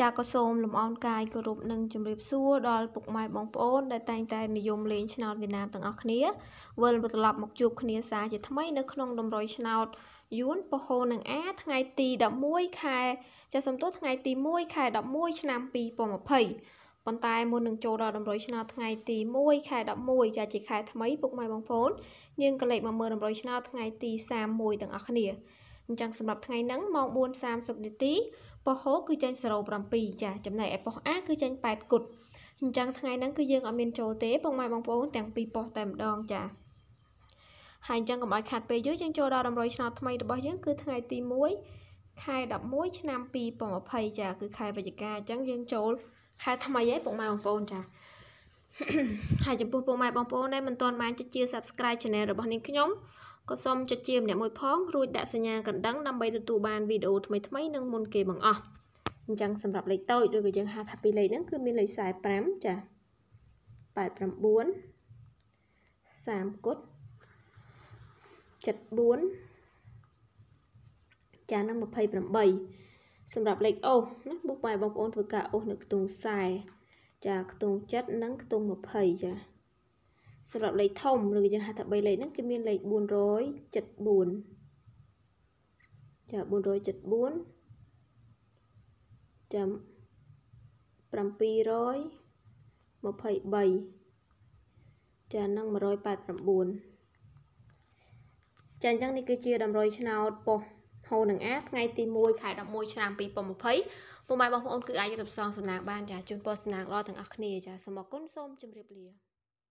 ចាក៏សូមលំអរកាយគោរពនិងជម្រាបសួរដល់ពុកម៉ែបងប្អូនដែលតែងតែនិយមលេងឆ្នោតវៀតណាមទាំងអស់គ្នាវិលត្រឡប់មកជួបគ្នាសាជាថ្មីនៅក្នុងតម្រុយឆ្នោតយួនពហុនិងអាថ្ងៃ ទី11ខែចាសំទោសថ្ងៃទី1ខែ11ឆ្នាំ2020ប៉ុន្តែមុននឹងចូលដល់តម្រុយឆ្នោតថ្ងៃទី1ខែ11ចាជាខែ ថ្មីពុកម៉ែបងប្អូនយើងក៏លេខមកមើលតម្រុយឆ្នោតថ្ងៃទី31ទាំងអស់គ្នាអញ្ចឹងសម្រាប់ថ្ងៃហ្នឹងម៉ោង4:30នាទីប៉ុសហូគឺចេញ07ចាចំណែកឯប៉ុសអាគឺចេញ8គុតអញ្ចឹងថ្ងៃហ្នឹងគឺយើងអត់មានចូលទេបងម៉ែបងប្អូន ទាំងពីរប៉ុសតែម្ដងចាហើយអញ្ចឹងកុំឲ្យខាត់ពេលយូរយើងចូលដល់100ឆ្នាំថ្មីរបស់យើងគឺថ្ងៃទី1ខែ11ឆ្នាំ2020ចាគឺខែវិច្ឆិកាអញ្ចឹងយើងចូលខែថ្មីហើយបងម៉ែបងប្អូនចាហើយចំពោះពុកម៉ែបងប្អូនដែលមិនទាន់បានចុចជា Subscribe Channel របស់នាងខ្ញុំក៏សូមចុចជាម្នាក់មួយផងរួចដាក់សញ្ញាកណ្ដឹងដើម្បីទទួលបានវីដេអូថ្មីៗនិងមុនគេបង្អស់អញ្ចឹងសម្រាប់លេខតូចឬក៏យើងហៅថាពីលេខហ្នឹងគឺមានលេខ45ចា89 30គុត74ចានឹង28សម្រាប់លេខអូសណាពុកម៉ែបងប្អូនធ្វើការអូសនៅខ្ទង់ខ្សែចាខ្ទង់7និងខ្ទង់20ចាសម្រាប់លេខធំឬយើងហៅថា3លេខហ្នឹងគឺមានលេខ474ចា474ចាំ723ចានឹង189ចាអញ្ចឹងនេះគឺជាតម្រុយឆ្នោតប៉ុស្តិ៍ហូនឹងអាថ្ងៃទី1ខែ11ឆ្នាំ2020ពុកម៉ែបងប្អូនគឺអាចរំសងសំណាងបានចាជូនពរសំណាងល្អទាំងអស់គ្នាចាសូមអរគុណសូមជម្រាបលា